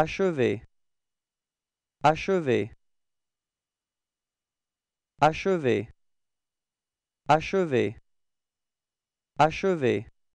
A chover. A chover. A chover. A chover. A chover.